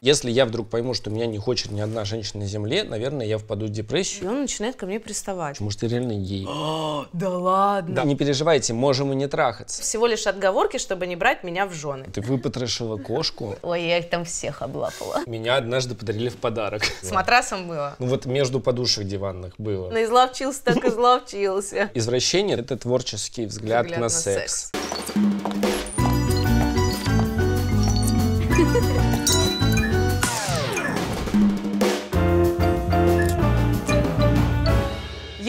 Если я вдруг пойму, что меня не хочет ни одна женщина на земле, наверное, я впаду в депрессию. И он начинает ко мне приставать. Может, ты реально ей? да ладно. Да, не переживайте, можем и не трахаться. Всего лишь отговорки, чтобы не брать меня в жены. Ты выпотрошила кошку. Ой, я их там всех облапала. Меня однажды подарили в подарок. С матрасом было? Ну вот между подушек диванных было. Ну изловчился так изловчился. Извращение — это творческий взгляд, взгляд на, на секс. секс.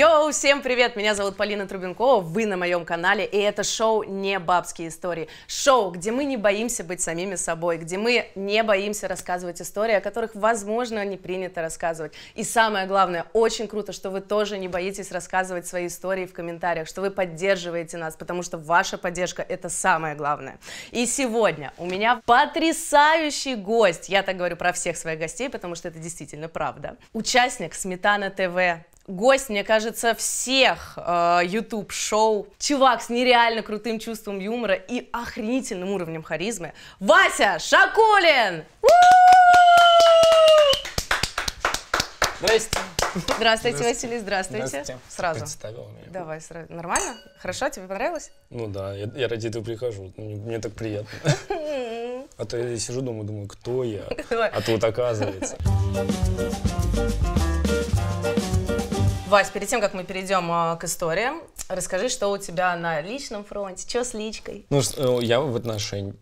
Йоу, всем привет! Меня зовут Полина Трубенкова, вы на моем канале, и это шоу «Не бабские истории». Шоу, где мы не боимся быть самими собой, где мы не боимся рассказывать истории, о которых, возможно, не принято рассказывать. И самое главное, очень круто, что вы тоже не боитесь рассказывать свои истории в комментариях, что вы поддерживаете нас, потому что ваша поддержка – это самое главное. И сегодня у меня потрясающий гость, я так говорю про всех своих гостей, потому что это действительно правда, участник «Сметана ТВ», гость, мне кажется, всех э, youtube шоу Чувак с нереально крутым чувством юмора и охренительным уровнем харизмы. Вася Шакулин! Здрасте. Здравствуйте, здравствуйте. Василий, здравствуйте. здравствуйте. Сразу. Представил меня. Давай, сразу. Нормально? Хорошо? Тебе понравилось? Ну да, я, я ради этого прихожу. Мне, мне так приятно. А то я сижу дома, и думаю, кто я? А тут оказывается. Вась, перед тем, как мы перейдем а, к историям, расскажи, что у тебя на личном фронте, что с личкой? Ну, э, я в отношении...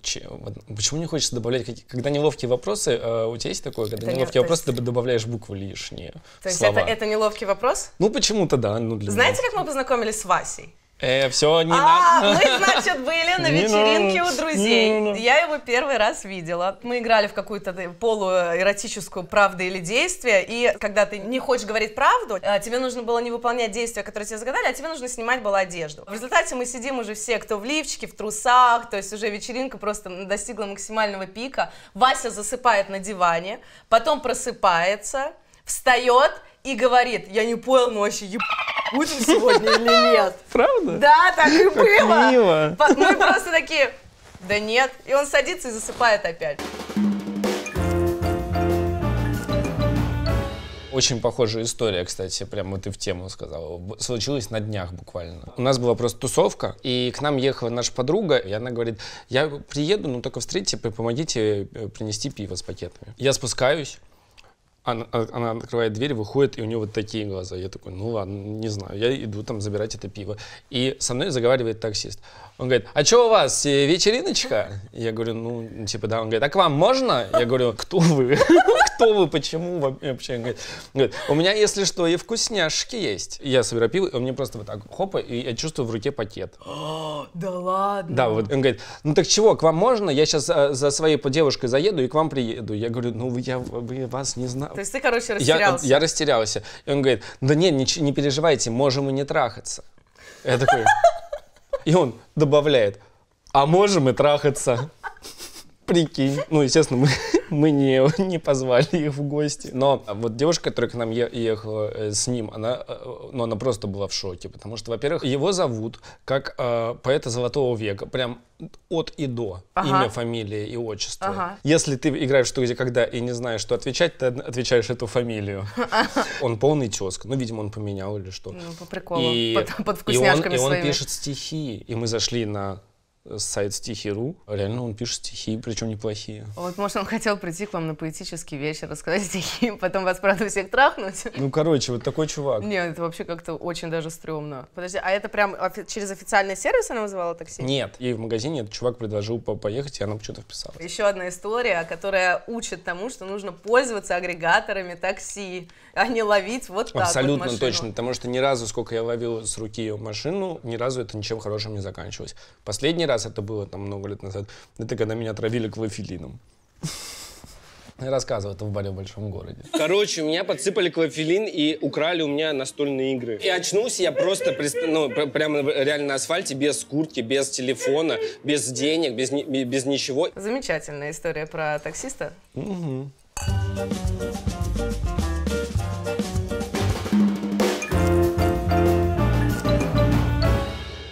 Почему не хочется добавлять, когда неловкие вопросы, э, у тебя есть такое, когда это неловкие не... вопросы, есть... ты добавляешь буквы лишние То есть это, это неловкий вопрос? Ну, почему-то да. Ну, для Знаете, меня. как мы познакомились с Васей? Э, все, не а, надо. Мы, значит, были на вечеринке у друзей. Я его первый раз видела. Мы играли в какую-то полуэротическую правду или действие. И когда ты не хочешь говорить правду, а, тебе нужно было не выполнять действия, которые тебе загадали, а тебе нужно снимать было одежду. В результате мы сидим уже все, кто в лифчике, в трусах. То есть уже вечеринка просто достигла максимального пика. Вася засыпает на диване, потом просыпается, встает и говорит, я не понял, ну вообще ебать будем сегодня или нет. Правда? Да, так и было. Мило. Мы просто такие, да нет. И он садится и засыпает опять. Очень похожая история, кстати, прям вот ты в тему сказала. Случилось на днях буквально. У нас была просто тусовка, и к нам ехала наша подруга, и она говорит, я приеду, но ну, только встретите, помогите э, принести пиво с пакетами. Я спускаюсь, она, а, она открывает дверь, выходит, и у нее вот такие глаза. Я такой, ну ладно, не знаю, я иду там забирать это пиво. И со мной заговаривает таксист. Он говорит, а что у вас, э, вечериночка? Я говорю, ну, типа, да. Он говорит, а к вам можно? Я говорю, кто вы? Кто вы, почему вообще? Он говорит, у меня, если что, и вкусняшки есть. Я собираю пиво, и он мне просто вот так, хопа, и я чувствую в руке пакет. Да ладно? Да, вот. Он говорит, ну так чего, к вам можно? Я сейчас а, за своей девушкой заеду и к вам приеду. Я говорю, ну я вас не знаю. То есть ты, короче, растерялся. Я, я растерялся. И он говорит, да нет, не, не переживайте, можем и не трахаться. Я такой... И он добавляет, а можем и трахаться. Прикинь. Ну, естественно, мы, мы не, не позвали их в гости. Но а вот девушка, которая к нам ехала э, с ним, она, э, э, ну, она просто была в шоке. Потому что, во-первых, его зовут как э, поэта Золотого века. Прям от и до. Ага. Имя, фамилия и отчество. Ага. Если ты играешь в что, где, когда и не знаешь, что отвечать, ты отвечаешь эту фамилию. Он полный тезка. Ну, видимо, он поменял или что. Ну, по приколу. И, под, под вкусняшками и он, и он пишет стихи. И мы зашли на сайт стихи.ру. Реально он пишет стихи, причем неплохие. А вот, может, он хотел прийти к вам на поэтический вечер, рассказать стихи, потом вас, правда, всех трахнуть. Ну, короче, вот такой чувак. Нет, это вообще как-то очень даже стрёмно. Подожди, а это прям через официальный сервис она вызывала такси? Нет, ей в магазине этот чувак предложил поехать, и она почему-то вписалась. Еще одна история, которая учит тому, что нужно пользоваться агрегаторами такси, а не ловить вот так Абсолютно вот точно, потому что ни разу, сколько я ловил с руки машину, ни разу это ничем хорошим не заканчивалось. Последний раз это было там много лет назад, это когда меня травили клофелином. Я рассказывал это в баре в большом городе. Короче, у меня подсыпали клофелин и украли у меня настольные игры. И очнулся я просто ну, прямо реально на асфальте, без куртки, без телефона, без денег, без, без ничего. Замечательная история про таксиста. Угу.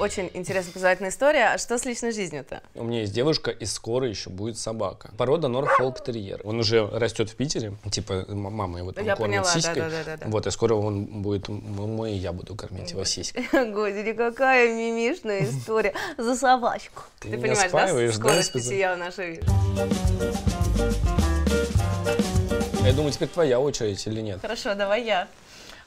очень интересная познавательная история. А что с личной жизнью-то? У меня есть девушка, и скоро еще будет собака. Порода Норфолк Терьер. Он уже растет в Питере. Типа, мама его там я кормит поняла, сиськой. Да, да, да, да. Вот, и скоро он будет, мы, и я буду кормить его сиськой. Господи, какая мимишная история. За собачку. Ты, Ты понимаешь, да? Скорость да, питья в нашей Я думаю, теперь твоя очередь или нет? Хорошо, давай я.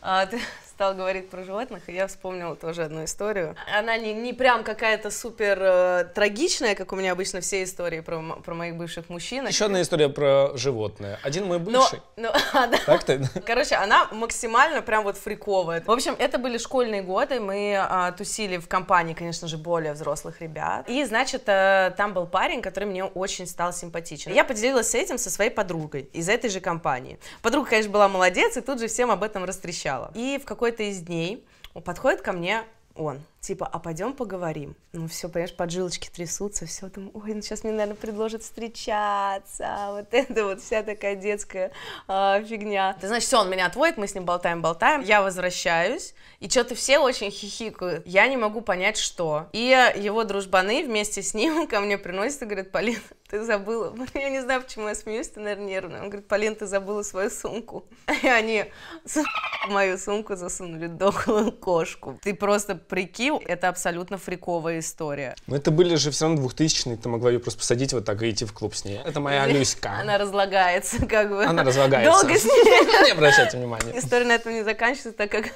А, ты стал говорить про животных, и я вспомнила тоже одну историю. Она не, не прям какая-то супер э, трагичная, как у меня обычно все истории про, про моих бывших мужчин. Еще одна история про животное. Один мой бывший. Но, но, а, да. Так ты? Короче, она максимально прям вот фриковая. В общем, это были школьные годы, мы э, тусили в компании, конечно же, более взрослых ребят. И, значит, э, там был парень, который мне очень стал симпатичен. Я поделилась этим со своей подругой из этой же компании. Подруга, конечно, была молодец, и тут же всем об этом растрещала. И в какой какой-то из дней подходит ко мне он типа, а пойдем поговорим. Ну, все, понимаешь, поджилочки трясутся, все, там, ой, ну сейчас мне, наверное, предложат встречаться, вот это вот вся такая детская э, фигня. Ты знаешь, все, он меня отводит, мы с ним болтаем, болтаем, я возвращаюсь, и что-то все очень хихикают, я не могу понять, что. И его дружбаны вместе с ним ко мне приносят и говорят, Полин, ты забыла, я не знаю, почему я смеюсь, ты, наверное, нервная. Он говорит, Полин, ты забыла свою сумку. И они в мою сумку засунули дохлую кошку. Ты просто прикинь, Россию, это абсолютно фриковая история. Но ну, это были же все равно 2000-е, ты могла ее просто посадить вот так и идти в клуб с ней. Это моя Люська. Она разлагается, как бы. Она разлагается. Долго с ней. Не обращайте внимания. История на этом не заканчивается, так как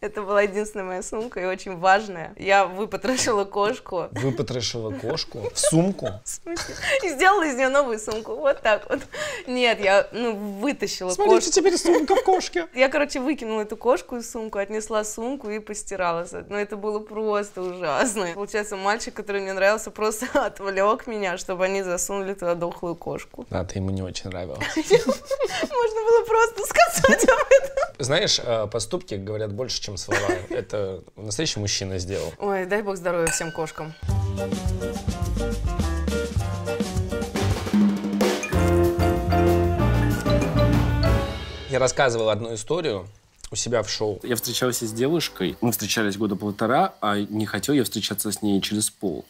это была единственная моя сумка и очень важная. Я выпотрошила кошку. Выпотрошила кошку? В сумку? В смысле? И сделала из нее новую сумку. Вот так вот. Нет, я ну, вытащила Смотрите, кошку. Смотрите, теперь сумка в кошке. Я, короче, выкинула эту кошку из сумку, отнесла сумку и постирала. Но ну, это было просто ужасно. Получается, мальчик, который мне нравился, просто отвлек меня, чтобы они засунули туда дохлую кошку. Да, ты ему не очень нравилась. Можно было просто сказать об этом. Знаешь, э, поступки говорят больше, чем слышим слова. Это настоящий мужчина сделал. Ой, дай бог здоровья всем кошкам. Я рассказывал одну историю у себя в шоу. Я встречался с девушкой. Мы встречались года полтора, а не хотел я встречаться с ней через пол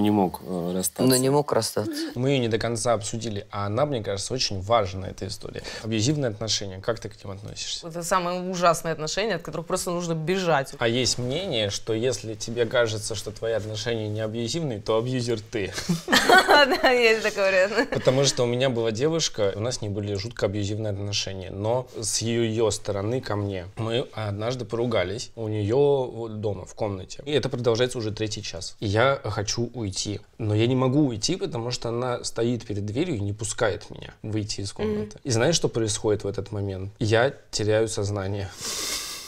но ну, э, ну, не мог расстаться. Но не мог расстаться. Мы ее не до конца обсудили, а она, мне кажется, очень важна, эта история. Абьюзивные отношения, как ты к ним относишься? Это самые ужасные отношения, от которых просто нужно бежать. А есть мнение, что если тебе кажется, что твои отношения не абьюзивные, то абьюзер ты. Да, есть такой вариант. Потому что у меня была девушка, у нас не были жутко абьюзивные отношения, но с ее стороны ко мне мы однажды поругались у нее дома, в комнате. И это продолжается уже третий час. И я хочу уйти уйти. Но я не могу уйти, потому что она стоит перед дверью и не пускает меня выйти из комнаты. Mm-hmm. И знаешь, что происходит в этот момент? Я теряю сознание.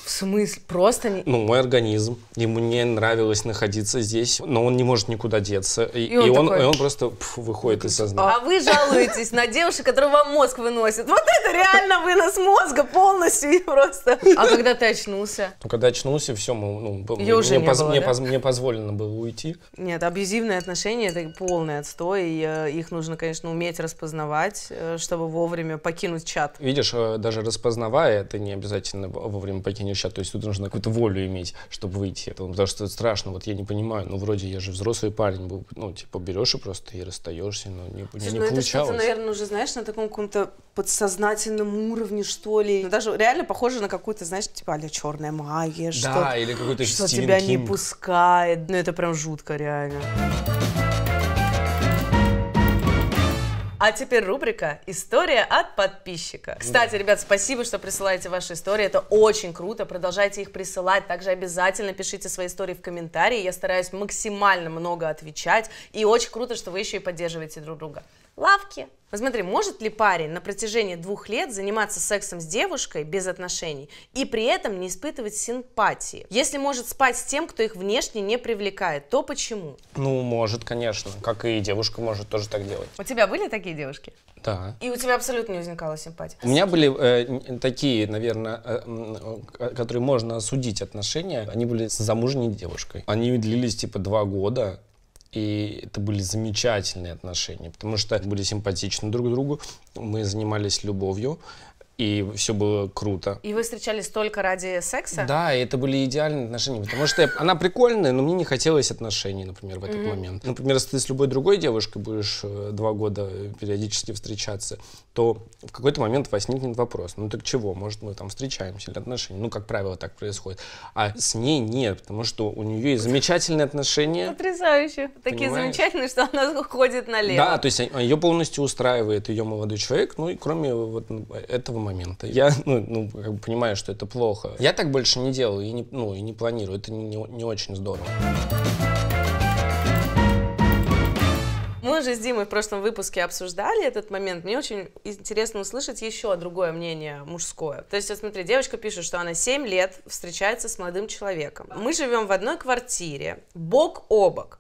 В смысле? Просто не... Ну, мой организм, ему не нравилось находиться здесь, но он не может никуда деться. И, и, он, и, он, такой... и он просто пф, выходит из сознания. А вы жалуетесь на девушек, которые вам мозг выносят. Вот это реально вынос мозга полностью и просто. А когда ты очнулся? Ну, когда очнулся, все, мы, ну, мне, уже не поз... было, мне, да? поз... мне позволено было уйти. Нет, абьюзивные отношения — это полный отстой, и э, их нужно, конечно, уметь распознавать, э, чтобы вовремя покинуть чат. Видишь, э, даже распознавая, ты не обязательно вовремя покинешь еще, то есть тут нужно какую-то волю иметь, чтобы выйти. Это потому что это страшно, вот я не понимаю, ну вроде я же взрослый парень был, ну типа берешь и просто и расстаешься, но не, Слушай, не ну, получалось. Это что-то, наверное, уже знаешь, на таком каком-то подсознательном уровне, что ли. Ну, даже реально похоже на какую-то, знаешь, типа а черная магия, да, что, или какой-то что Стивен тебя Кинг. не пускает. Ну это прям жутко реально. А теперь рубрика «История от подписчика». Кстати, ребят, спасибо, что присылаете ваши истории. Это очень круто. Продолжайте их присылать. Также обязательно пишите свои истории в комментарии. Я стараюсь максимально много отвечать. И очень круто, что вы еще и поддерживаете друг друга лавки. Посмотри, может ли парень на протяжении двух лет заниматься сексом с девушкой без отношений и при этом не испытывать симпатии? Если может спать с тем, кто их внешне не привлекает, то почему? Ну, может, конечно. Как и девушка может тоже так делать. У тебя были такие девушки? Да. И у тебя абсолютно не возникала симпатия? У меня были э, такие, наверное, э, которые можно осудить отношения. Они были с замужней девушкой. Они длились типа два года и это были замечательные отношения, потому что были симпатичны друг другу, мы занимались любовью, и все было круто. И вы встречались только ради секса? Да, и это были идеальные отношения, потому что я, она прикольная, но мне не хотелось отношений, например, в этот mm-hmm. момент. Например, если ты с любой другой девушкой будешь э, два года периодически встречаться, то в какой-то момент возникнет вопрос, ну так чего, может мы там встречаемся или отношения, ну как правило так происходит. А с ней нет, потому что у нее есть замечательные отношения. Потрясающе, такие замечательные, что она ходит налево. Да, то есть а, ее полностью устраивает ее молодой человек, ну и кроме вот этого момента. Я ну, ну, как бы понимаю, что это плохо. Я так больше не делаю и не, ну, и не планирую. Это не, не очень здорово. Мы же с Димой в прошлом выпуске обсуждали этот момент. Мне очень интересно услышать еще другое мнение мужское. То есть, вот смотри, девочка пишет, что она 7 лет встречается с молодым человеком. Мы живем в одной квартире, бок о бок.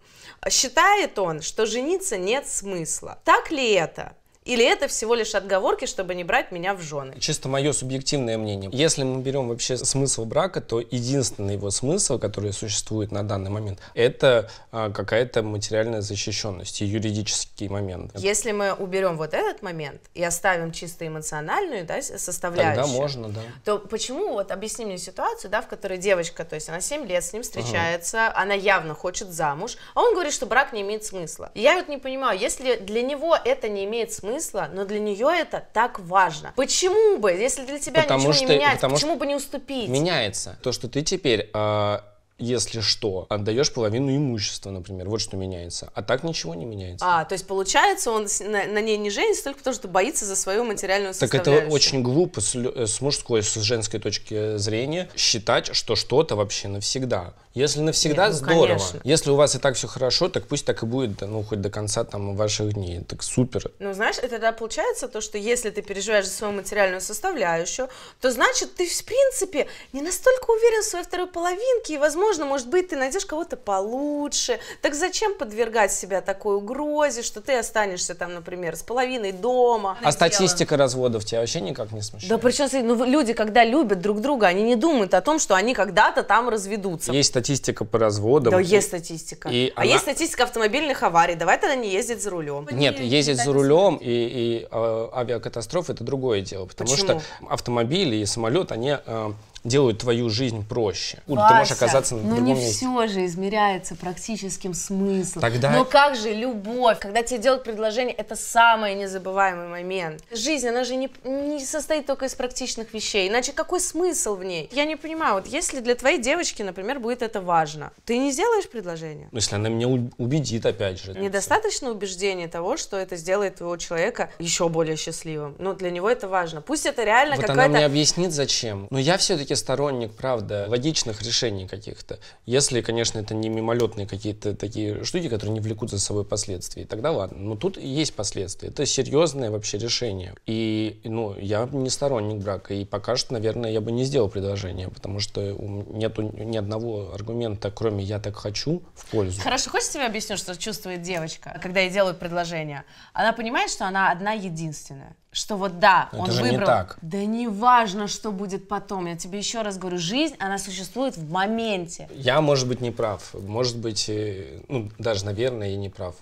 Считает он, что жениться нет смысла. Так ли это? Или это всего лишь отговорки, чтобы не брать меня в жены? Чисто мое субъективное мнение. Если мы берем вообще смысл брака, то единственный его смысл, который существует на данный момент, это а, какая-то материальная защищенность и юридический момент. Если мы уберем вот этот момент и оставим чисто эмоциональную да, составляющую, Тогда можно, да. то почему, вот объясни мне ситуацию, да, в которой девочка, то есть она 7 лет с ним встречается, ага. она явно хочет замуж, а он говорит, что брак не имеет смысла. Я вот не понимаю, если для него это не имеет смысла, смысла, но для нее это так важно. Почему бы, если для тебя потому ничего что, не меняется, почему бы не уступить? Меняется. То, что ты теперь... Э если что, отдаешь половину имущества, например. Вот что меняется. А так ничего не меняется. А, то есть получается, он на, на ней не женится только потому, что боится за свою материальную составляющую. Так это очень глупо с, э, с мужской, с женской точки э, зрения считать, что что-то вообще навсегда. Если навсегда, Нет, ну, здорово. Конечно. Если у вас и так все хорошо, так пусть так и будет, ну, хоть до конца там ваших дней. Так супер. Ну, знаешь, это тогда получается то, что если ты переживаешь за свою материальную составляющую, то значит, ты, в принципе, не настолько уверен в своей второй половинке, и, возможно, Возможно, может быть, ты найдешь кого-то получше. Так зачем подвергать себя такой угрозе, что ты останешься там, например, с половиной дома? А статистика разводов тебя вообще никак не смущает? Да причем, ну, люди, когда любят друг друга, они не думают о том, что они когда-то там разведутся. Есть статистика по разводам. Да, есть статистика. И а она... есть статистика автомобильных аварий. Давай тогда не ездить за рулем. Нет, ездить за рулем и, и э, а, авиакатастрофы это другое дело, потому Почему? что автомобили и самолет, они э, делают твою жизнь проще. Вася, ты можешь оказаться на ну другом не месте. все же измеряется практическим смыслом. Тогда... Но как же любовь, когда тебе делают предложение, это самый незабываемый момент. Жизнь, она же не, не состоит только из практичных вещей, иначе какой смысл в ней? Я не понимаю, вот если для твоей девочки, например, будет это важно, ты не сделаешь предложение? Ну, если она меня убедит, опять же. Недостаточно убеждения того, что это сделает твоего человека еще более счастливым. Но для него это важно. Пусть это реально вот какая-то... она мне объяснит, зачем. Но я все-таки все-таки сторонник, правда, логичных решений каких-то. Если, конечно, это не мимолетные какие-то такие штуки, которые не влекут за собой последствий, тогда ладно. Но тут есть последствия. Это серьезное вообще решение. И, ну, я не сторонник брака. И пока что, наверное, я бы не сделал предложение, потому что нету ни одного аргумента, кроме «я так хочу», в пользу. Хорошо, хочешь тебе объясню, что чувствует девочка, когда ей делают предложение? Она понимает, что она одна единственная что вот да, Но он это же выбрал. Не так. Да не важно, что будет потом. Я тебе еще раз говорю, жизнь, она существует в моменте. Я, может быть, не прав. Может быть, э, ну, даже, наверное, и не прав.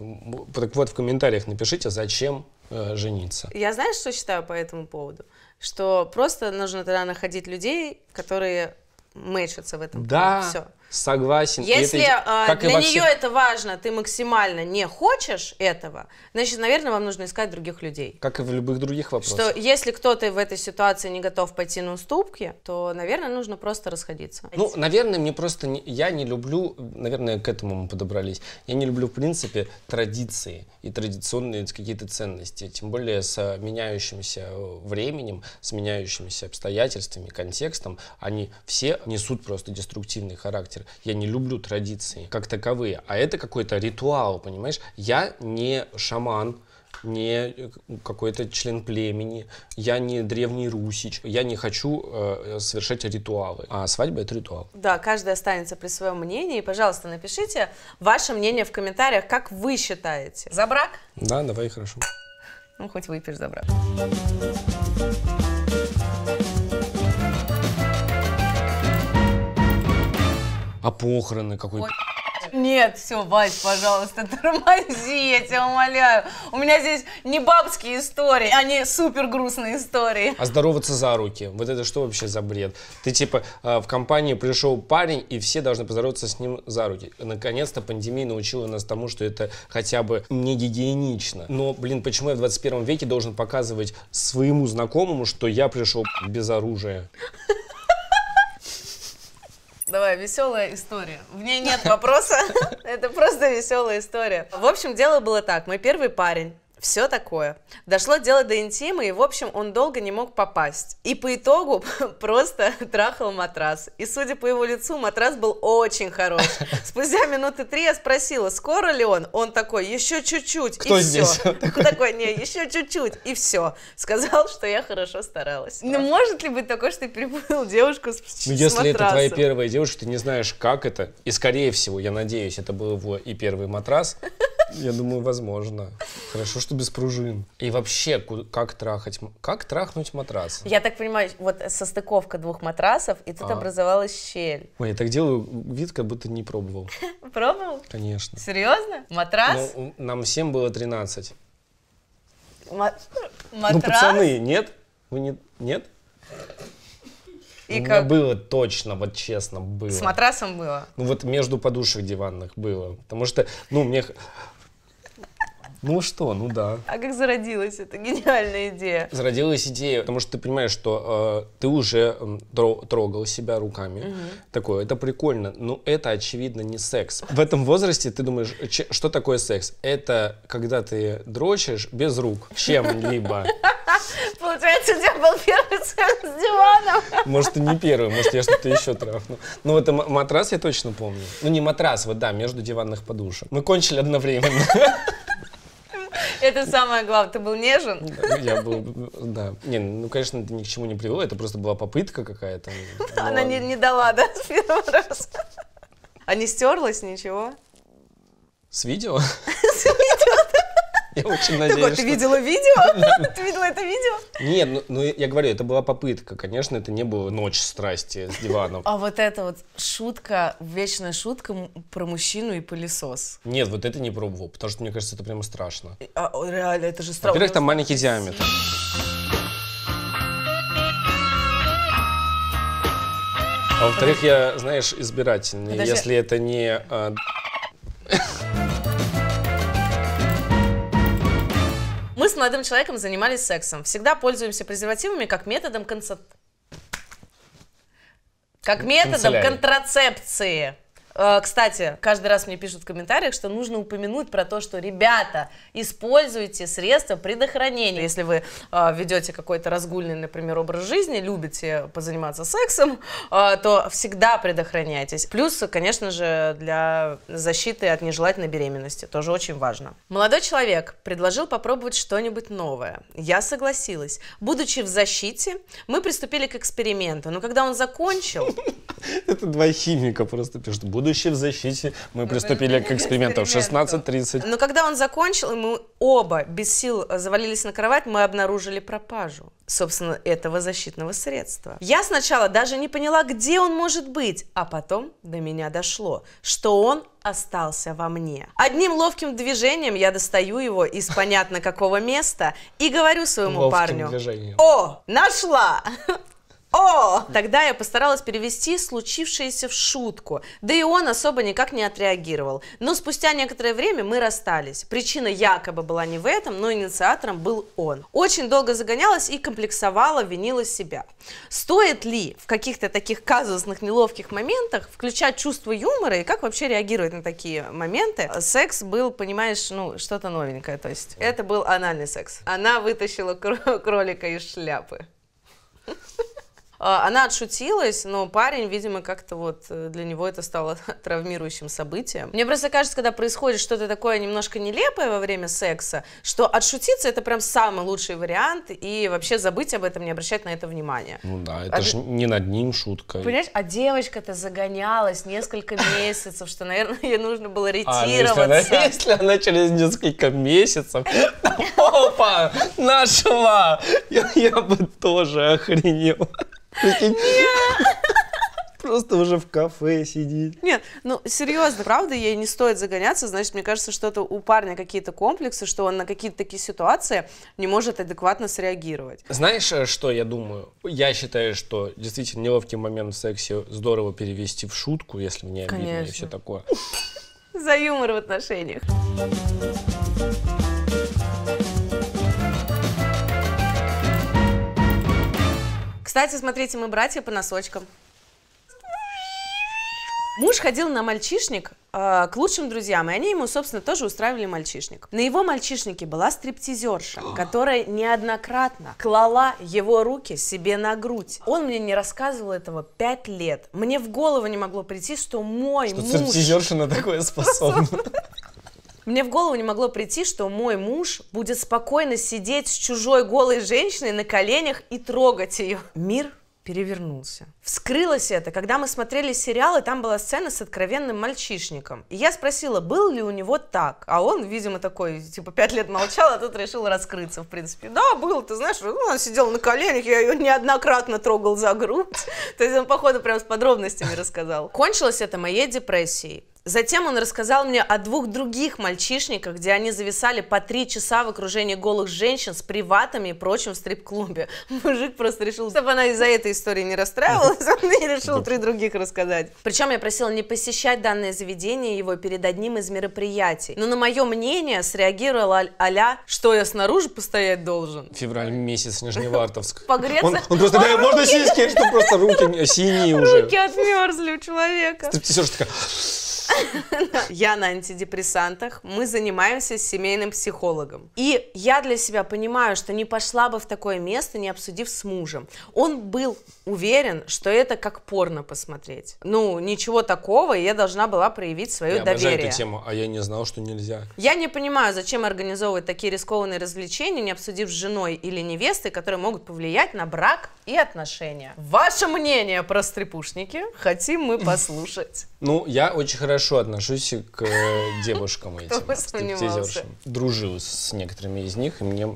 Так вот, в комментариях напишите, зачем э, жениться. Я знаешь, что считаю по этому поводу? Что просто нужно тогда находить людей, которые мэчатся в этом. Да. Все. Согласен. Если это, э, как для нее это важно, ты максимально не хочешь этого, значит, наверное, вам нужно искать других людей. Как и в любых других вопросах. Что если кто-то в этой ситуации не готов пойти на уступки, то, наверное, нужно просто расходиться. Ну, наверное, мне просто... Не, я не люблю... Наверное, к этому мы подобрались. Я не люблю, в принципе, традиции и традиционные какие-то ценности. Тем более с э, меняющимся э, временем, с меняющимися обстоятельствами, контекстом, они все несут просто деструктивный характер я не люблю традиции как таковые, а это какой-то ритуал, понимаешь? Я не шаман, не э, какой-то член племени, я не древний русич, я не хочу э, совершать ритуалы. А свадьба это ритуал. Да, каждый останется при своем мнении. Пожалуйста, напишите ваше мнение в комментариях, как вы считаете. За брак? Да, давай, хорошо. Ну, хоть выпьешь за брак. А похороны какой Ой. Нет, все, Вась, пожалуйста, тормози, я тебя умоляю. У меня здесь не бабские истории, а не супер грустные истории. А здороваться за руки, вот это что вообще за бред? Ты типа э, в компании пришел парень, и все должны поздороваться с ним за руки. Наконец-то пандемия научила нас тому, что это хотя бы не гигиенично. Но, блин, почему я в 21 веке должен показывать своему знакомому, что я пришел без оружия? Давай, веселая история. В ней нет вопроса. Это просто веселая история. В общем, дело было так. Мой первый парень все такое. Дошло дело до интима, и, в общем, он долго не мог попасть. И по итогу просто трахал матрас. И, судя по его лицу, матрас был очень хорош. Спустя минуты три я спросила, скоро ли он? Он такой, еще чуть-чуть, и все. Кто такой? Не, еще чуть-чуть, и все. Сказал, что я хорошо старалась. Ну, может ли быть такое, что ты перепутал девушку с, ну, если это твоя первая девушка, ты не знаешь, как это. И, скорее всего, я надеюсь, это был его и первый матрас. Я думаю, возможно. Хорошо, что без пружин. И вообще, как трахать, как трахнуть матрас? Я так понимаю, вот состыковка двух матрасов, и тут а. образовалась щель. Ой, я так делаю вид, как будто не пробовал. Пробовал? Конечно. Серьезно? Матрас? Ну, нам всем было 13. Ма- ну, матрас? Ну, пацаны, нет? Вы не... Нет? И У как... меня было точно, вот честно, было. С матрасом было? Ну вот между подушек диванных было. Потому что, ну, мне... Ну что, ну да. А как зародилась эта гениальная идея? Зародилась идея, потому что ты понимаешь, что э, ты уже трогал себя руками. Угу. Такое, это прикольно. Но это, очевидно, не секс. В этом возрасте ты думаешь, что такое секс? Это когда ты дрочишь без рук чем-либо. Получается, у тебя был первый секс с диваном. Может, и не первый, может, я что-то еще трахну. Ну, это матрас я точно помню. Ну, не матрас, вот да, между диванных подушек. Мы кончили одновременно. Это самое главное. Ты был нежен? я был, да. Не, ну, конечно, это ни к чему не привело. Это просто была попытка какая-то. Ну, Она не, не дала, да, с первого раза? А не стерлось ничего? С видео? С видео? Я очень надеюсь. ты видела видео? Ты видела это видео? Нет, ну, ну я говорю, это была попытка. Конечно, это не было ночь страсти с диваном. А вот эта вот шутка, вечная шутка про мужчину и пылесос. Нет, вот это не пробовал, потому что мне кажется, это прямо страшно. А, реально, это же страшно. Во-первых, там маленький диаметр. А во-вторых, я, знаешь, избирательный. Если это не... А, с молодым человеком занимались сексом. Всегда пользуемся презервативами как методом концент... как методом контрацепции. Э, кстати, каждый раз мне пишут в комментариях, что нужно упомянуть про то, что, ребята, используйте средства предохранения. Если вы э, ведете какой-то разгульный, например, образ жизни, любите позаниматься сексом, э, то всегда предохраняйтесь. Плюс, конечно же, для защиты от нежелательной беременности тоже очень важно. Молодой человек предложил попробовать что-нибудь новое. Я согласилась. Будучи в защите, мы приступили к эксперименту. Но когда он закончил... Это два химика просто пишут. Буду будущий в защите. Мы приступили к экспериментам в 16.30. Но когда он закончил, мы оба без сил э, завалились на кровать, мы обнаружили пропажу, собственно, этого защитного средства. Я сначала даже не поняла, где он может быть, а потом до меня дошло, что он остался во мне. Одним ловким движением я достаю его из понятно какого места и говорю своему ловким парню. Движением. О, нашла! «О!» Тогда я постаралась перевести случившееся в шутку, да и он особо никак не отреагировал. Но спустя некоторое время мы расстались. Причина якобы была не в этом, но инициатором был он. Очень долго загонялась и комплексовала, винила себя. Стоит ли в каких-то таких казусных неловких моментах включать чувство юмора и как вообще реагировать на такие моменты? Секс был, понимаешь, ну, что-то новенькое, то есть. Это был анальный секс. Она вытащила кролика из шляпы. Ha ha ha. А, она отшутилась, но парень, видимо, как-то вот э, для него это стало травмирующим событием. Мне просто кажется, когда происходит что-то такое немножко нелепое во время секса, что отшутиться это прям самый лучший вариант и вообще забыть об этом, не обращать на это внимания. Ну да, это а же не над ним шутка. Понимаешь, а девочка-то загонялась несколько месяцев, что, наверное, ей нужно было а, ну, ретироваться. А, если, она, через несколько месяцев, опа, нашла, я бы тоже охренел. Просто уже в кафе сидит. Нет, ну серьезно, правда, ей не стоит загоняться. Значит, мне кажется, что-то у парня какие-то комплексы, что он на какие-то такие ситуации не может адекватно среагировать. Знаешь, э, что я думаю? Я считаю, что действительно неловкий момент в сексе здорово перевести в шутку, если мне обидно Конечно. и все такое. За юмор в отношениях. Кстати, смотрите, мы братья по носочкам. Муж ходил на мальчишник э, к лучшим друзьям, и они ему, собственно, тоже устраивали мальчишник. На его мальчишнике была стриптизерша, которая неоднократно клала его руки себе на грудь. Он мне не рассказывал этого пять лет. Мне в голову не могло прийти, что мой что муж... стриптизерша на такое способна. Мне в голову не могло прийти, что мой муж будет спокойно сидеть с чужой голой женщиной на коленях и трогать ее. Мир перевернулся. Вскрылось это, когда мы смотрели сериал, и там была сцена с откровенным мальчишником. И я спросила, был ли у него так, а он, видимо, такой, типа, пять лет молчал, а тут решил раскрыться, в принципе. Да, был, ты знаешь, ну, он сидел на коленях, я ее неоднократно трогал за грудь. То есть он, походу, прям с подробностями рассказал. Кончилось это моей депрессией. Затем он рассказал мне о двух других мальчишниках, где они зависали по три часа в окружении голых женщин с приватами и прочим в стрип-клубе. Мужик просто решил, чтобы она из-за этой истории не расстраивалась, он и решил три других рассказать. Причем я просила не посещать данное заведение его перед одним из мероприятий. Но на мое мнение среагировал а что я снаружи постоять должен. Февраль месяц, Нижневартовск. Погреться. Он, он просто, да, можно сиськи, что просто руки синие уже. Руки отмерзли у человека. Ты все же такая... Я на антидепрессантах, мы занимаемся с семейным психологом. И я для себя понимаю, что не пошла бы в такое место, не обсудив с мужем. Он был уверен, что это как порно посмотреть. Ну, ничего такого, я должна была проявить свое я доверие. Обожаю эту тему, а я не знал, что нельзя. Я не понимаю, зачем организовывать такие рискованные развлечения, не обсудив с женой или невестой, которые могут повлиять на брак и отношения. Ваше мнение про стрипушники хотим мы послушать. Ну, я очень хорошо хорошо отношусь к э, девушкам этим, к Дружил с некоторыми из них, и мне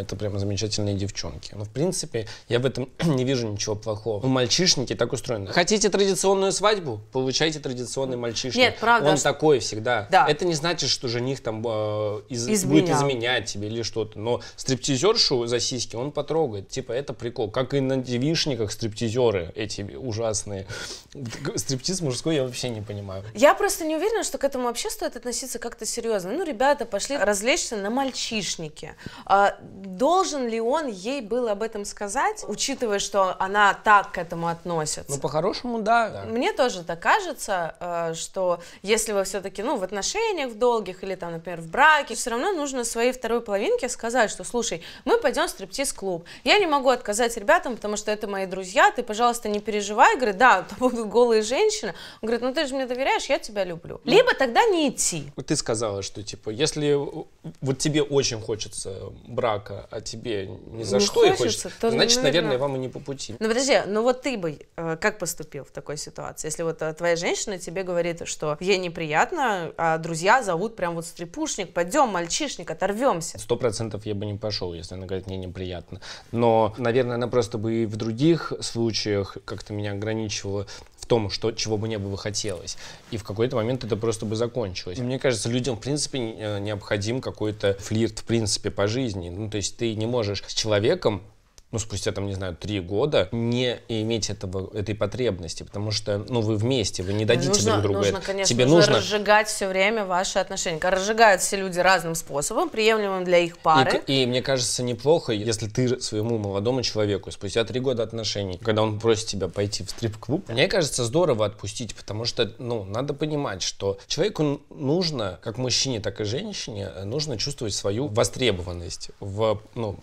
это прям замечательные девчонки. Но, в принципе, я в этом не вижу ничего плохого. Ну, мальчишники так устроены. Хотите традиционную свадьбу? Получайте традиционный мальчишник. Нет, правда. Он такой всегда. Да. Это не значит, что жених там э, из... Изменял. будет изменять тебе или что-то. Но стриптизершу за сиськи он потрогает. Типа, это прикол. Как и на девишниках стриптизеры эти ужасные. Стриптиз мужской я вообще не понимаю. Я про просто не уверена, что к этому вообще стоит относиться как-то серьезно. Ну, ребята пошли развлечься на мальчишнике. А должен ли он ей был об этом сказать, учитывая, что она так к этому относится? Ну, по-хорошему, да. да. Мне тоже так кажется, а, что если вы все-таки, ну, в отношениях в долгих или там, например, в браке, все равно нужно своей второй половинке сказать, что, слушай, мы пойдем в стриптиз-клуб. Я не могу отказать ребятам, потому что это мои друзья, ты, пожалуйста, не переживай. Говорит, да, там будут голые женщины. Он говорит, ну, ты же мне доверяешь, я тебе тебя люблю. Ну, Либо тогда не идти. Ты сказала, что типа, если вот тебе очень хочется брака, а тебе ни за не что хочется, и хочется, то, значит, наверное, наверное, вам и не по пути. Ну подожди, ну вот ты бы э, как поступил в такой ситуации? Если вот э, твоя женщина тебе говорит, что ей неприятно, а друзья зовут прям вот стрипушник, пойдем, мальчишник, оторвемся. Сто процентов я бы не пошел, если она говорит, мне неприятно. Но, наверное, она просто бы и в других случаях как-то меня ограничивала в том, что, чего бы мне бы хотелось. И в какой какой-то момент это просто бы закончилось. Мне кажется, людям, в принципе, э, необходим какой-то флирт, в принципе, по жизни. Ну, то есть ты не можешь с человеком ну, спустя, там, не знаю, три года, не иметь этого, этой потребности, потому что, ну, вы вместе, вы не дадите нужно, друг другу. Нужно, конечно, Тебе нужно, нужно разжигать все время ваши отношения. Разжигают все люди разным способом, приемлемым для их пары. И, и мне кажется, неплохо, если ты своему молодому человеку спустя три года отношений, когда он просит тебя пойти в стрип-клуб, да. мне кажется, здорово отпустить, потому что, ну, надо понимать, что человеку нужно, как мужчине, так и женщине, нужно чувствовать свою востребованность в, ну,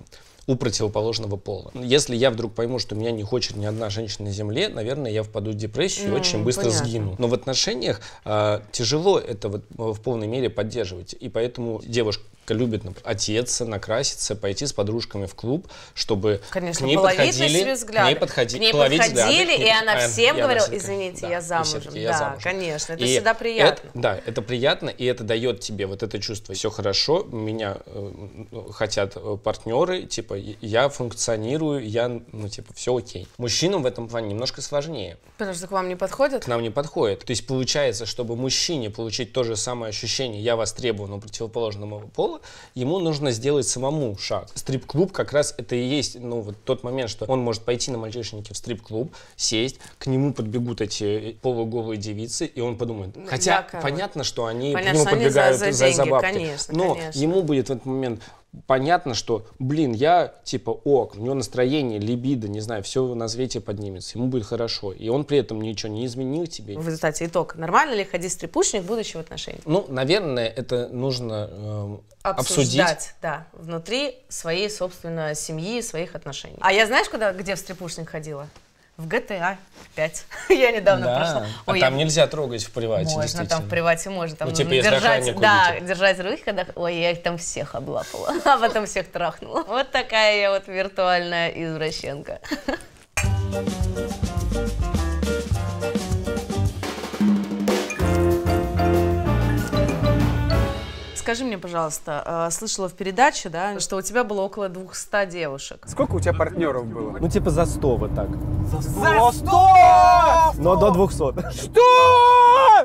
у противоположного пола. Если я вдруг пойму, что меня не хочет ни одна женщина на земле, наверное, я впаду в депрессию ну, и очень быстро понятно. сгину. Но в отношениях э, тяжело это вот в полной мере поддерживать. И поэтому девушка, любит отец накраситься, пойти с подружками в клуб, чтобы Конечно, к ней подходили, взгляды. к ней подходи, к ней подходили, взгляды, и, и она всем говорила, извините, да, я замужем, да, я замужем. конечно, это и всегда приятно. Это, да, это приятно, и это дает тебе вот это чувство, все хорошо, меня э, хотят э, партнеры, типа я функционирую, я, ну типа все окей. Мужчинам в этом плане немножко сложнее. Потому что к вам не подходят? К нам не подходят. То есть получается, чтобы мужчине получить то же самое ощущение, я востребован у противоположного пола, ему нужно сделать самому шаг. Стрип-клуб как раз это и есть ну, вот тот момент, что он может пойти на мальчишнике в стрип-клуб, сесть, к нему подбегут эти полуголые девицы, и он подумает. Ну, Хотя да, понятно, что они понятно, к нему что подбегают они за, за, за, деньги, за бабки. Конечно, но конечно. ему будет в этот момент понятно, что, блин, я типа ок, у него настроение, либидо, не знаю, все на свете поднимется, ему будет хорошо. И он при этом ничего не изменил тебе. В результате итог. Нормально ли ходить стрипушник в будущем отношении? Ну, наверное, это нужно э, обсуждать, обсудить. да, внутри своей, собственной семьи, своих отношений. А я знаешь, куда, где в стрипушник ходила? в а GTA 5. Я недавно да. прошла. А там я... нельзя трогать в привате, Можно, там в привате можно. Там ну, типа, держать, да, держать руки, когда... Ой, я их там всех облапала, а потом всех трахнула. Вот такая я вот виртуальная извращенка. скажи мне, пожалуйста, э, слышала в передаче, да, что у тебя было около 200 девушек. Сколько у тебя партнеров было? Ну, типа за 100 вот так. За 100? За 100! Но до 200. Что?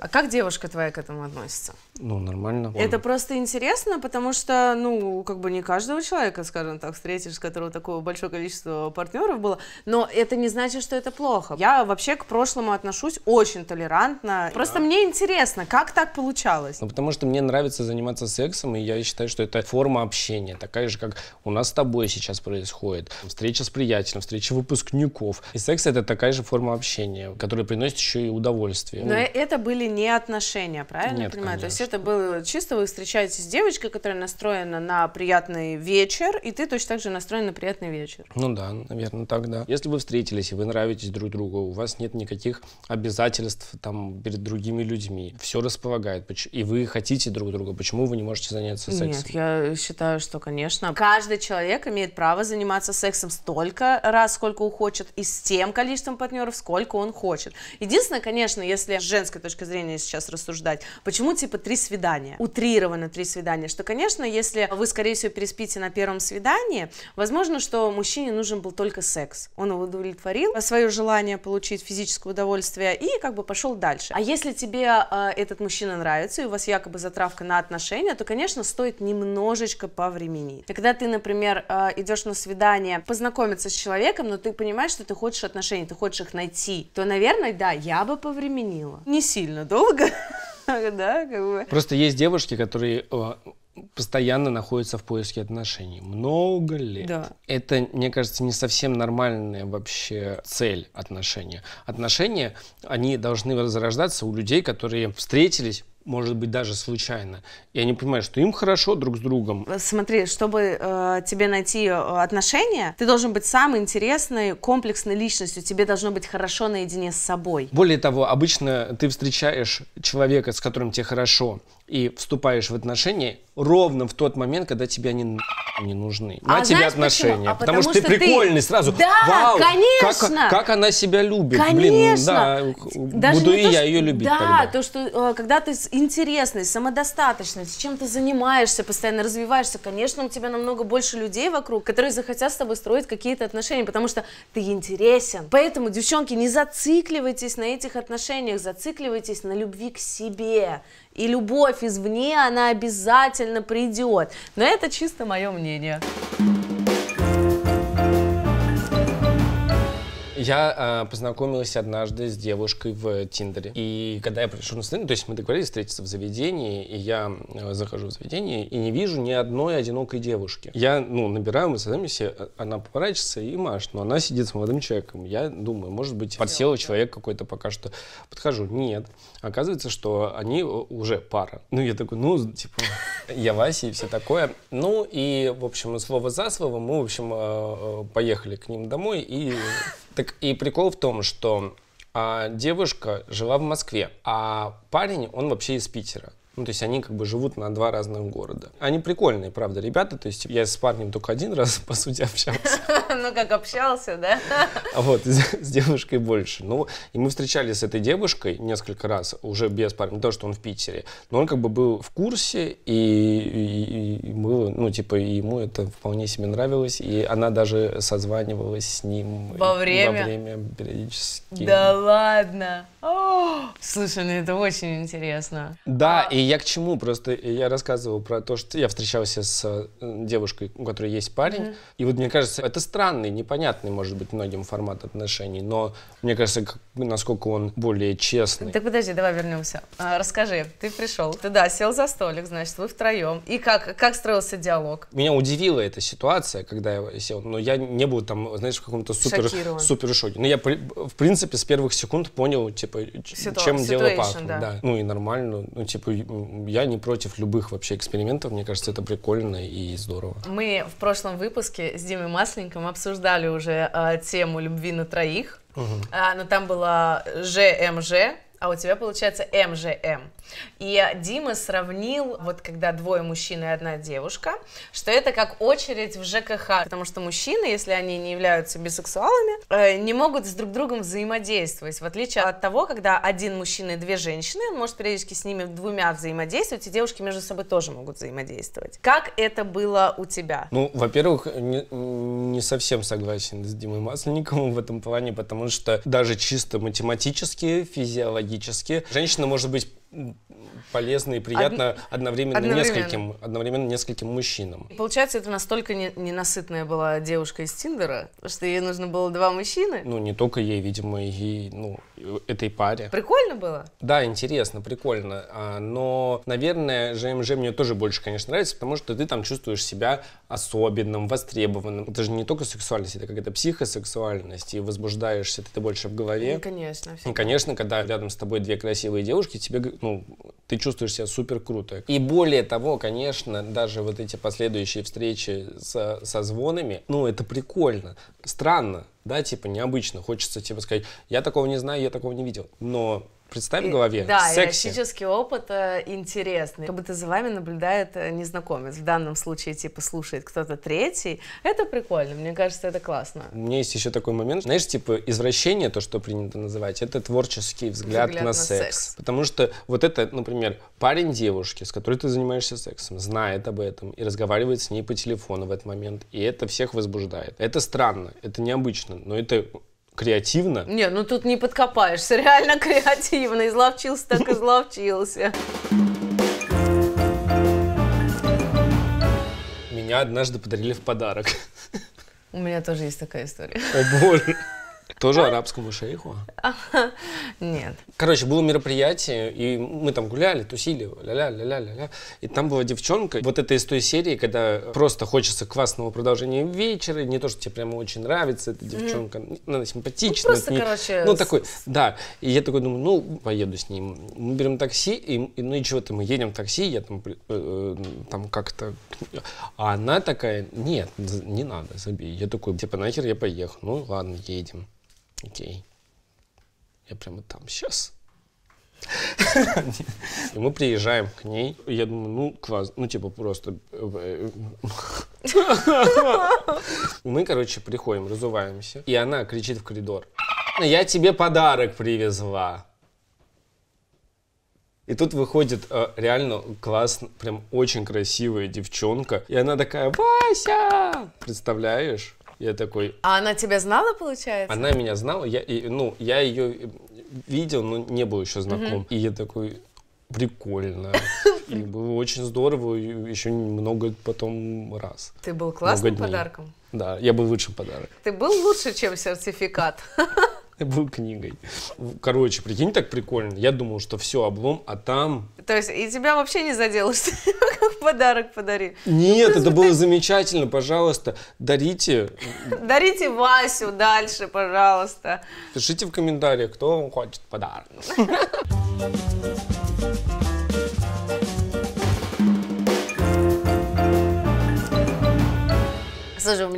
А как девушка твоя к этому относится? Ну, нормально. Это он. просто интересно, потому что, ну, как бы не каждого человека, скажем так, встретишь, с которого такое большое количество партнеров было, но это не значит, что это плохо. Я вообще к прошлому отношусь очень толерантно. Просто да. мне интересно, как так получалось? Ну, потому что мне нравится заниматься сексом, и я считаю, что это форма общения, такая же, как у нас с тобой сейчас происходит. Встреча с приятелем, встреча выпускников. И секс — это такая же форма общения, которая приносит еще и удовольствие. Но это были не отношения, правильно Нет, я понимаю? Конечно. То есть это было чисто вы встречаетесь с девочкой, которая настроена на приятный вечер, и ты точно так же настроен на приятный вечер. Ну да, наверное, так, да. Если вы встретились, и вы нравитесь друг другу, у вас нет никаких обязательств там перед другими людьми, все располагает, и вы хотите друг друга, почему вы не можете заняться сексом? Нет, я считаю, что, конечно, каждый человек имеет право заниматься сексом столько раз, сколько он хочет, и с тем количеством партнеров, сколько он хочет. Единственное, конечно, если с женской точки зрения сейчас рассуждать, почему типа три свидания, утрировано три свидания, что, конечно, если вы, скорее всего, переспите на первом свидании, возможно, что мужчине нужен был только секс. Он удовлетворил свое желание получить физическое удовольствие и как бы пошел дальше. А если тебе э, этот мужчина нравится, и у вас якобы затравка на отношения, время, то, конечно, стоит немножечко повременить. Когда ты, например, э, идешь на свидание, познакомиться с человеком, но ты понимаешь, что ты хочешь отношений, ты хочешь их найти, то, наверное, да, я бы повременила. Не сильно долго, да, как бы. Просто есть девушки, которые э, постоянно находятся в поиске отношений. Много лет. Да. Это, мне кажется, не совсем нормальная вообще цель отношения. Отношения, они должны возрождаться у людей, которые встретились, может быть, даже случайно. И они понимают, что им хорошо друг с другом. Смотри, чтобы э, тебе найти э, отношения, ты должен быть самой интересной, комплексной личностью. Тебе должно быть хорошо наедине с собой. Более того, обычно ты встречаешь человека, с которым тебе хорошо, и вступаешь в отношения ровно в тот момент, когда тебе они не нужны. На а тебе отношения. А потому, потому что, что ты прикольный ты... сразу. Да, Вау, конечно. Как, как она себя любит. Конечно. Блин, да, даже буду и то, я что... ее любить. Да, тогда. то, что э, когда ты интересность, самодостаточность, чем ты занимаешься, постоянно развиваешься, конечно, у тебя намного больше людей вокруг, которые захотят с тобой строить какие-то отношения, потому что ты интересен. Поэтому, девчонки, не зацикливайтесь на этих отношениях, зацикливайтесь на любви к себе. И любовь извне, она обязательно придет. Но это чисто мое мнение. Я э, познакомилась однажды с девушкой в Тиндере. И когда я пришел на свидание, то есть мы договорились встретиться в заведении, и я э, захожу в заведение и не вижу ни одной одинокой девушки. Я, ну, набираю, мы садимся, э, она поворачивается и машет, но она сидит с молодым человеком. Я думаю, может быть, подсел человек какой-то пока что. Подхожу, нет. Оказывается, что они э, уже пара. Ну, я такой, ну, типа, я Вася и все такое. Ну, и, в общем, слово за слово мы, в общем, э, поехали к ним домой и так и прикол в том, что а девушка жила в Москве, а парень, он вообще из Питера. Ну, то есть они как бы живут на два разных города. Они прикольные, правда, ребята. То есть я с парнем только один раз, по сути, общался. Ну, как общался, да? А вот, с девушкой больше. Ну, и мы встречались с этой девушкой несколько раз, уже без парня, не то, что он в Питере. Но он как бы был в курсе, и, и, было, ну, типа, ему это вполне себе нравилось. И она даже созванивалась с ним. Э, во время? Во время периодически. Да ладно! слушай, ну это очень интересно. Да, а, и я к чему? Просто я рассказывал про то, что я встречался с э, девушкой, у которой есть парень. Mm-hmm. И вот мне кажется, это странный, непонятный, может быть, многим формат отношений, но мне кажется, как, насколько он более честный. Так подожди, давай вернемся. А, расскажи, ты пришел, ты да, сел за столик, значит, вы втроем. И как, как строился диалог? Меня удивила эта ситуация, когда я сел, но я не был там, знаешь, в каком-то супер, супер шоке. Но ну, я, в принципе, с первых секунд понял, типа, Ситу- чем дело пахнет. Да. Да. Ну и нормально, ну типа, я не против любых вообще экспериментов. Мне кажется, это прикольно и здорово. Мы в прошлом выпуске с Димой Масленником обсуждали уже э, тему любви на троих. Угу. А, но там была ЖМЖ, а у тебя получается МЖМ. И Дима сравнил, вот когда двое мужчин и одна девушка, что это как очередь в ЖКХ, потому что мужчины, если они не являются бисексуалами, э, не могут с друг другом взаимодействовать, в отличие от того, когда один мужчина и две женщины, он может периодически с ними двумя взаимодействовать, и девушки между собой тоже могут взаимодействовать. Как это было у тебя? Ну, во-первых, не, не совсем согласен с Димой Масленниковым в этом плане, потому что даже чисто математически, физиологически, логически. Женщина может быть полезно и приятно Од... одновременно, одновременно. Нескольким, одновременно нескольким мужчинам. И получается, это настолько не, ненасытная была девушка из Тиндера, что ей нужно было два мужчины? Ну, не только ей, видимо, и ну, этой паре. Прикольно было? Да, интересно, прикольно. А, но, наверное, ЖМЖ мне тоже больше, конечно, нравится, потому что ты там чувствуешь себя особенным, востребованным. Это же не только сексуальность, это какая-то психосексуальность, и возбуждаешься ты, ты больше в голове. Ну, конечно. Всегда. И, конечно, когда рядом с тобой две красивые девушки, тебе, ну, ты чувствуешь себя супер круто. И более того, конечно, даже вот эти последующие встречи со, со звонами, ну, это прикольно. Странно, да, типа необычно. Хочется типа сказать, я такого не знаю, я такого не видел. Но представь в голове. Да, секси. эротический опыт э, интересный. Как будто за вами наблюдает э, незнакомец. В данном случае, типа, слушает кто-то третий. Это прикольно, мне кажется, это классно. У меня есть еще такой момент, знаешь, типа, извращение, то, что принято называть, это творческий взгляд, взгляд на, на секс. секс. Потому что вот это, например, парень девушки, с которой ты занимаешься сексом, знает об этом и разговаривает с ней по телефону в этот момент. И это всех возбуждает. Это странно, это необычно, но это креативно. Не, ну тут не подкопаешься, реально креативно. Изловчился так изловчился. Меня однажды подарили в подарок. У меня тоже есть такая история. О боже. Тоже а? арабскому шейху? Нет. Короче, было мероприятие, и мы там гуляли, тусили, ля-ля-ля-ля-ля. И там была девчонка, вот это из той серии, когда просто хочется классного продолжения вечера, не то, что тебе прямо очень нравится эта девчонка, она симпатичная. Ну, просто, короче... Ну, такой, да. И я такой думаю, ну, поеду с ним. Мы берем такси, и, ну и чего-то мы едем в такси, я там, э, там как-то... А она такая, нет, не надо, забей. Я такой, типа, нахер я поехал, ну, ладно, едем. Окей. Я прямо там сейчас. И мы приезжаем к ней. Я думаю, ну, класс. Ну, типа, просто... Э, э. Мы, короче, приходим, разуваемся. И она кричит в коридор. Я тебе подарок привезла. И тут выходит э, реально классно, прям очень красивая девчонка. И она такая, Вася! Представляешь? Я такой... А она тебя знала, получается? Она меня знала, я, и, ну, я ее видел, но не был еще знаком. Угу. И я такой, прикольно. И было очень здорово, еще много потом раз. Ты был классным подарком? Да, я был лучшим подарок. Ты был лучше, чем сертификат. был книгой. Короче, прикинь, так прикольно. Я думал, что все, облом, а там... То есть и тебя вообще не задело, что как подарок подари? Нет, это было замечательно, пожалуйста, дарите... Дарите Васю дальше, пожалуйста. Пишите в комментариях, кто вам хочет подарок.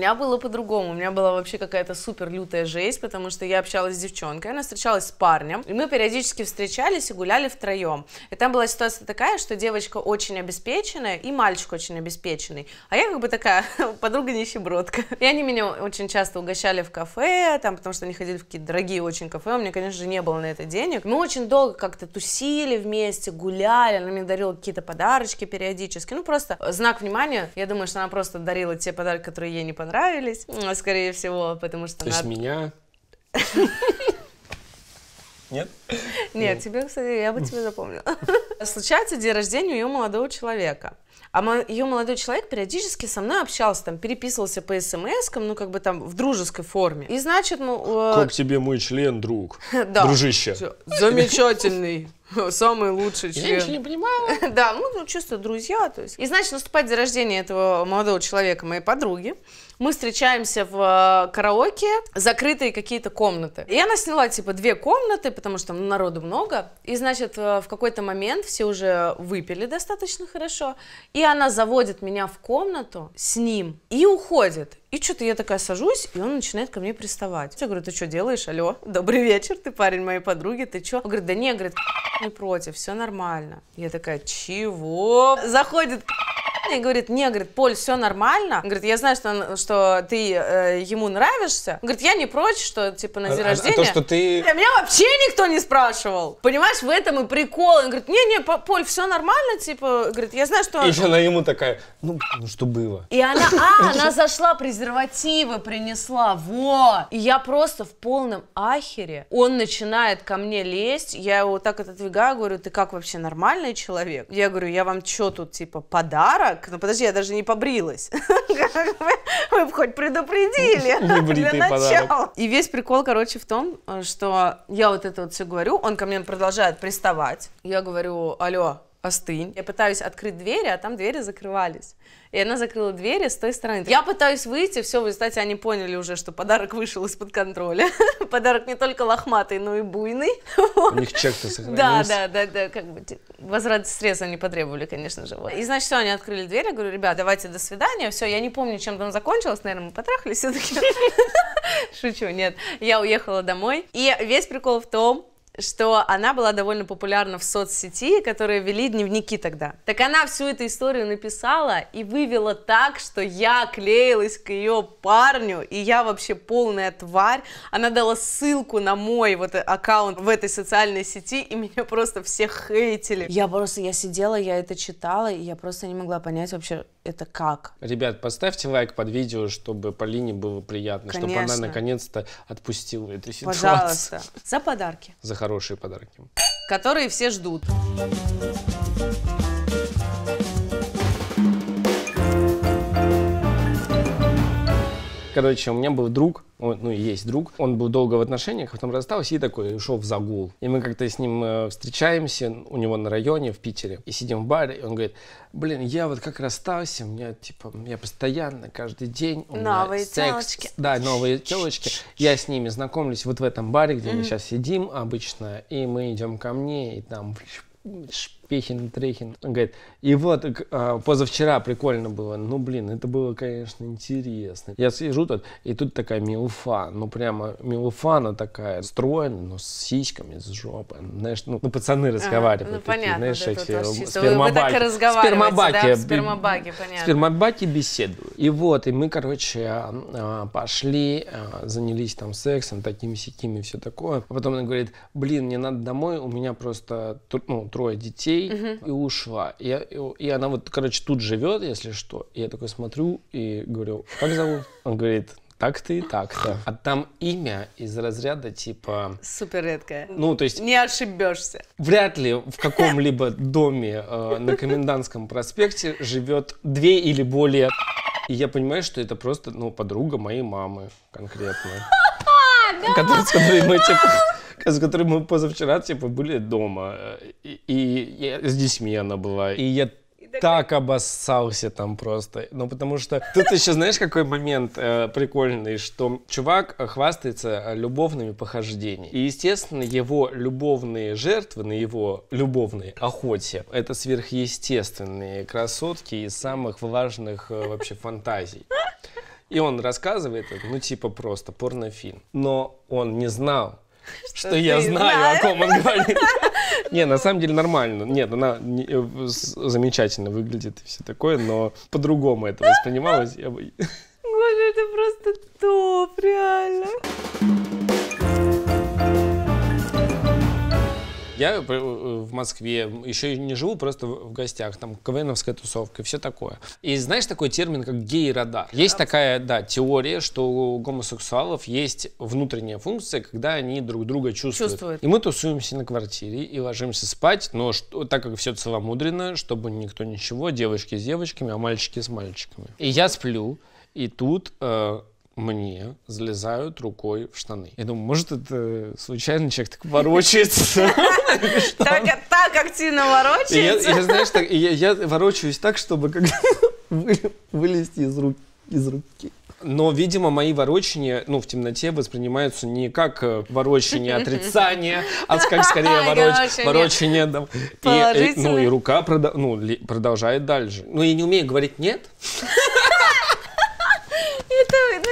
меня было по-другому. У меня была вообще какая-то супер лютая жесть, потому что я общалась с девчонкой, она встречалась с парнем, и мы периодически встречались и гуляли втроем. И там была ситуация такая, что девочка очень обеспеченная и мальчик очень обеспеченный, а я как бы такая подруга нищебродка. И они меня очень часто угощали в кафе, там, потому что они ходили в какие-то дорогие очень кафе, у меня, конечно же, не было на это денег. Мы очень долго как-то тусили вместе, гуляли, она мне дарила какие-то подарочки периодически, ну просто знак внимания, я думаю, что она просто дарила те подарки, которые ей не понравились, понравились, скорее всего, потому что... То есть меня? Нет? Нет, ну. тебе, кстати, я бы тебе запомнила. Случается день рождения у ее молодого человека. А ее молодой человек периодически со мной общался, там, переписывался по смс ну, как бы там, в дружеской форме. И значит, ну... Э, как тебе мой член, друг? да. Дружище. Замечательный. Самый лучший член. Я ничего не понимала. да, ну, чувство друзья, то есть. И значит, наступает день рождения этого молодого человека, моей подруги мы встречаемся в э, караоке, закрытые какие-то комнаты. И она сняла, типа, две комнаты, потому что там народу много. И, значит, э, в какой-то момент все уже выпили достаточно хорошо. И она заводит меня в комнату с ним и уходит. И что-то я такая сажусь, и он начинает ко мне приставать. Я говорю, ты что делаешь? Алло, добрый вечер, ты парень моей подруги, ты что? Он говорит, да не, говорит, не против, все нормально. Я такая, чего? Заходит приятно говорит, не, говорит, Поль, все нормально. говорит, я знаю, что, что ты э, ему нравишься. говорит, я не прочь, что типа на а, день а, рождения. А то, что ты... Меня вообще никто не спрашивал. Понимаешь, в этом и прикол. Он говорит, не-не, Поль, все нормально, типа, говорит, я знаю, что... И она ему такая, ну, ну что было. И она, а, она зашла, презервативы принесла, вот, И я просто в полном ахере. Он начинает ко мне лезть, я его так отодвигаю, говорю, ты как вообще нормальный человек? Я говорю, я вам что тут, типа, подарок? так, ну подожди, я даже не побрилась. Вы бы хоть предупредили для начала. И весь прикол, короче, в том, э, что я вот это вот все говорю, он ко мне продолжает приставать. Я говорю, алло, остынь. Я пытаюсь открыть двери, а там двери закрывались. И она закрыла двери с той стороны. Я пытаюсь выйти, все, в результате они поняли уже, что подарок вышел из-под контроля. подарок не только лохматый, но и буйный. У них чек-то сохранился. Да, да, да, да, как бы возврат средств они потребовали, конечно же. И значит, все, они открыли дверь, я говорю, ребят, давайте до свидания, все, я не помню, чем там закончилось, наверное, мы потрахались все-таки. Шучу, нет. Я уехала домой. И весь прикол в том, что она была довольно популярна в соцсети, которые вели дневники тогда. Так она всю эту историю написала и вывела так, что я клеилась к ее парню, и я вообще полная тварь. Она дала ссылку на мой вот аккаунт в этой социальной сети, и меня просто все хейтили. Я просто, я сидела, я это читала, и я просто не могла понять вообще, это как. Ребят, поставьте лайк под видео, чтобы Полине было приятно, Конечно. чтобы она наконец-то отпустила эту ситуацию. Пожалуйста, за подарки. За хорошие подарки. Которые все ждут. Короче, у меня был друг, вот, ну, есть друг, он был долго в отношениях, потом расстался и такой ушел в загул. И мы как-то с ним э, встречаемся, у него на районе в Питере, и сидим в баре, и он говорит, блин, я вот как расстался, у меня, типа, я постоянно, каждый день у меня новые секс. Телочки. Да, новые телочки. Я с ними знакомлюсь вот в этом баре, где mm-hmm. мы сейчас сидим обычно, и мы идем ко мне, и там Пехин, Трехин. Он говорит, и вот а, позавчера прикольно было. Ну, блин, это было, конечно, интересно. Я сижу тут, и тут такая милфа. Ну, прямо милфа, она такая стройная, но с сиськами, с жопой. Знаешь, ну, ну пацаны разговаривают. Ага, ну, такие, понятно. Знаешь, да, эти спермобаки. Вы так и спермобаки, да? спермобаки, понятно. Спермобаки беседуют. И вот, и мы, короче, а, а, пошли, занялись там сексом, такими-сякими, все такое. А потом она говорит, блин, мне надо домой, у меня просто ну, трое детей, детей угу. и ушла. И, и, и она вот, короче, тут живет, если что. И я такой смотрю и говорю, как зовут? Он говорит, так-то и так-то. А там имя из разряда типа... Супер редкое. Ну, то есть... Не ошибешься. Вряд ли в каком-либо доме э, на Комендантском проспекте живет две или более... И я понимаю, что это просто, ну, подруга моей мамы конкретно. Да! Которая, с которой мы, типа с которой мы позавчера, типа, были дома. И, и я, с детьми она была. И я так обоссался там просто. Ну, потому что тут еще знаешь, какой момент э, прикольный, что чувак хвастается любовными похождениями. И, естественно, его любовные жертвы на его любовной охоте — это сверхъестественные красотки из самых важных э, вообще фантазий. И он рассказывает, ну, типа просто порнофильм. Но он не знал, что я знаю, о ком он говорит. Не, на самом деле нормально. Нет, она э, замечательно выглядит и все такое, но по-другому это воспринималось. Боже, это просто топ, реально. Я э, э, в Москве еще не живу, просто в гостях, там, КВНовская тусовка и все такое. И знаешь такой термин, как гей-радар? Есть такая, да, теория, что у гомосексуалов есть внутренняя функция, когда они друг друга чувствуют. чувствуют. И мы тусуемся на квартире и ложимся спать, но что, так как все целомудренно, чтобы никто ничего, девочки с девочками, а мальчики с мальчиками. И я сплю, и тут... Э, мне залезают рукой в штаны. Я думаю, может, это случайно человек так ворочается. Так активно ворочается? Я, знаешь, я ворочаюсь так, чтобы вылезти из руки Но, видимо, мои ворочения, ну, в темноте воспринимаются не как э, ворочение отрицания, а как скорее вороч... ворочение. ну, и рука ну, продолжает дальше. Ну, я не умею говорить «нет»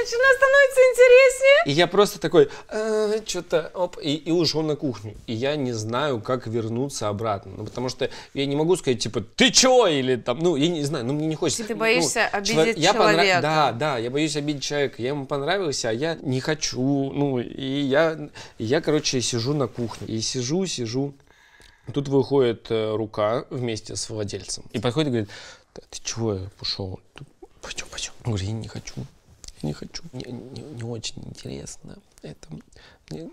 начинает становиться интереснее. И я просто такой, «Э, что-то, оп, и, и ушел на кухню. И я не знаю, как вернуться обратно. Ну, потому что я не могу сказать, типа, ты чего Или там, ну, я не знаю, ну, мне не хочется. Ты боишься ну, обидеть я человека. Понрав... Да, да, я боюсь обидеть человека. Я ему понравился, а я не хочу. Ну, и я, я короче, сижу на кухне. И сижу, сижу. Тут выходит э, рука вместе с владельцем. И подходит и говорит, ты чего я пошел? Пойдем, пойдем. Я говорю, я не хочу не хочу. Мне не, не очень интересно это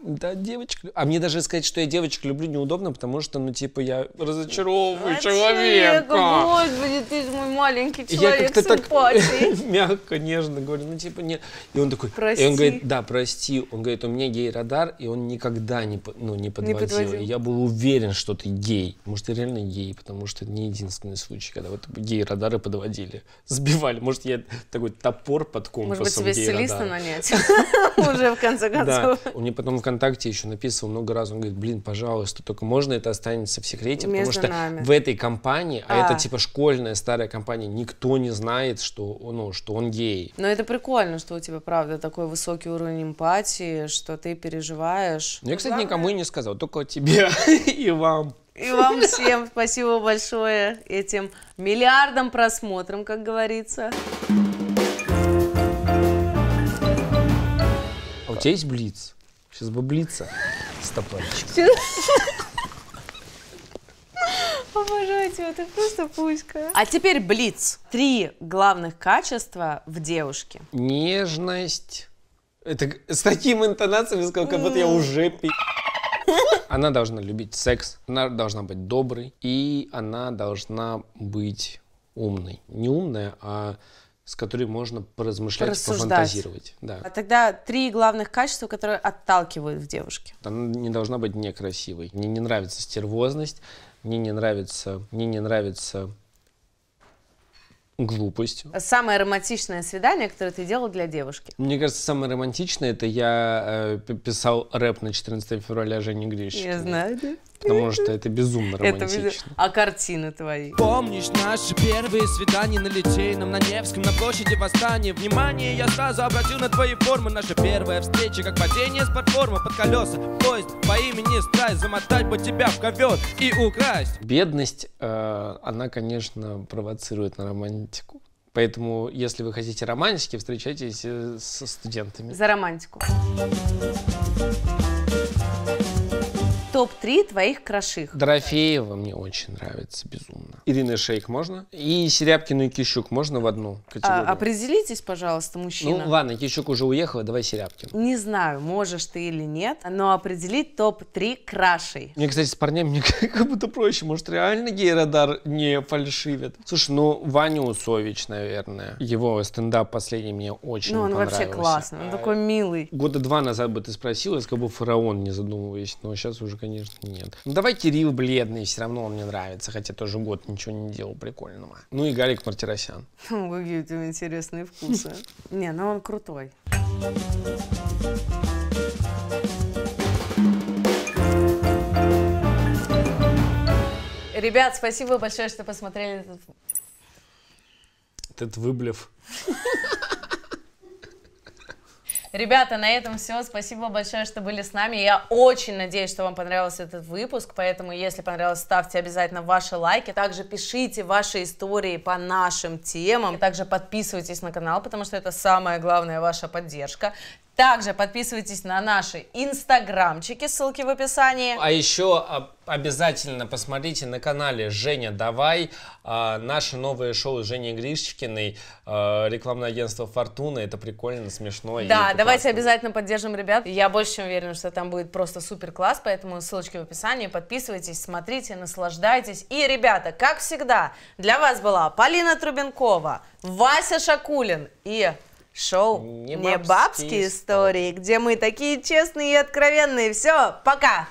да, девочек. А мне даже сказать, что я девочек люблю, неудобно, потому что, ну, типа, я разочаровываю а человека. Господи, ты же мой маленький человек я как-то так мягко, нежно говорю, ну, типа, нет. И он такой, прости. И он говорит, да, прости. Он говорит, у меня гей-радар, и он никогда не, ну, не подводил. Не подводил. я был уверен, что ты гей. Может, ты реально гей, потому что это не единственный случай, когда вот гей-радары подводили. Сбивали. Может, я такой топор под компасом Может быть, тебе стилиста нанять уже, в конце концов. Да, он мне потом ВКонтакте еще написывал много раз, он говорит, блин, пожалуйста, только можно это останется в секрете, Между потому что нами. в этой компании, а. а это типа школьная старая компания, никто не знает, что ну, что он гей. Но это прикольно, что у тебя, правда, такой высокий уровень эмпатии, что ты переживаешь. Ну, я, кстати, никому и не сказал, только тебе и вам. И вам всем спасибо большое этим миллиардам просмотрам, как говорится. А у тебя есть блиц? Сейчас баблица с топорчиком. Обожаю тебя, ты просто пуська. А теперь блиц. Три главных качества в девушке. Нежность. Это с таким интонациями сказал, как будто я уже пи... Она должна любить секс, она должна быть доброй, и она должна быть умной. Не умная, а с которой можно поразмышлять, Рассуждать. пофантазировать. Да. А тогда три главных качества, которые отталкивают в девушке. Она не должна быть некрасивой. Мне не нравится стервозность, мне не нравится, мне не нравится глупость. Самое романтичное свидание, которое ты делал для девушки? Мне кажется, самое романтичное, это я э, писал рэп на 14 февраля Жене Грищике. Я знаю, да. Потому что это безумно романтично. Это, а картины твои? Помнишь наши первые свидания на Литейном, на Невском, на площади Восстания? Внимание, я сразу обратил на твои формы. Наша первая встреча, как падение с платформы под колеса. Поезд по имени Страсть, замотать бы тебя в ковер и украсть. Бедность, э, она, конечно, провоцирует на романтику. Поэтому, если вы хотите романтики, встречайтесь э, со студентами. За романтику топ-3 твоих кроших. Дорофеева мне очень нравится, безумно. Ирина Шейк можно? И Серябкину и Кищук можно в одну а, категорию? А, определитесь, пожалуйста, мужчина. Ну ладно, Кищук уже уехал, давай Серябкин. Не знаю, можешь ты или нет, но определить топ-3 крашей. Мне, кстати, с парнями мне как будто проще. Может, реально гей-радар не фальшивит? Слушай, ну Ваня Усович, наверное. Его стендап последний мне очень Ну он вообще классный, он такой милый. Года два назад бы ты спросила, я сказал бы фараон, не задумываясь. Но сейчас уже, конечно, конечно, нет. Ну, давайте Рил Бледный, все равно он мне нравится, хотя тоже год ничего не делал прикольного. Ну и Гарик Мартиросян. Какие у тебя интересные вкусы. Не, ну он крутой. Ребят, спасибо большое, что посмотрели этот... Этот выблев. Ребята, на этом все. Спасибо большое, что были с нами. Я очень надеюсь, что вам понравился этот выпуск. Поэтому, если понравилось, ставьте обязательно ваши лайки. Также пишите ваши истории по нашим темам. И также подписывайтесь на канал, потому что это самая главная ваша поддержка. Также подписывайтесь на наши инстаграмчики, ссылки в описании. А еще обязательно посмотрите на канале Женя Давай а, наше новое шоу Жени Гришкиной, э, а, рекламное агентство Фортуна. Это прикольно, смешно. Да, давайте обязательно поддержим ребят. Я больше чем уверена, что там будет просто супер класс, поэтому ссылочки в описании. Подписывайтесь, смотрите, наслаждайтесь. И, ребята, как всегда, для вас была Полина Трубенкова, Вася Шакулин и шоу «Не бабские, истории, где мы такие честные и откровенные. Все, пока!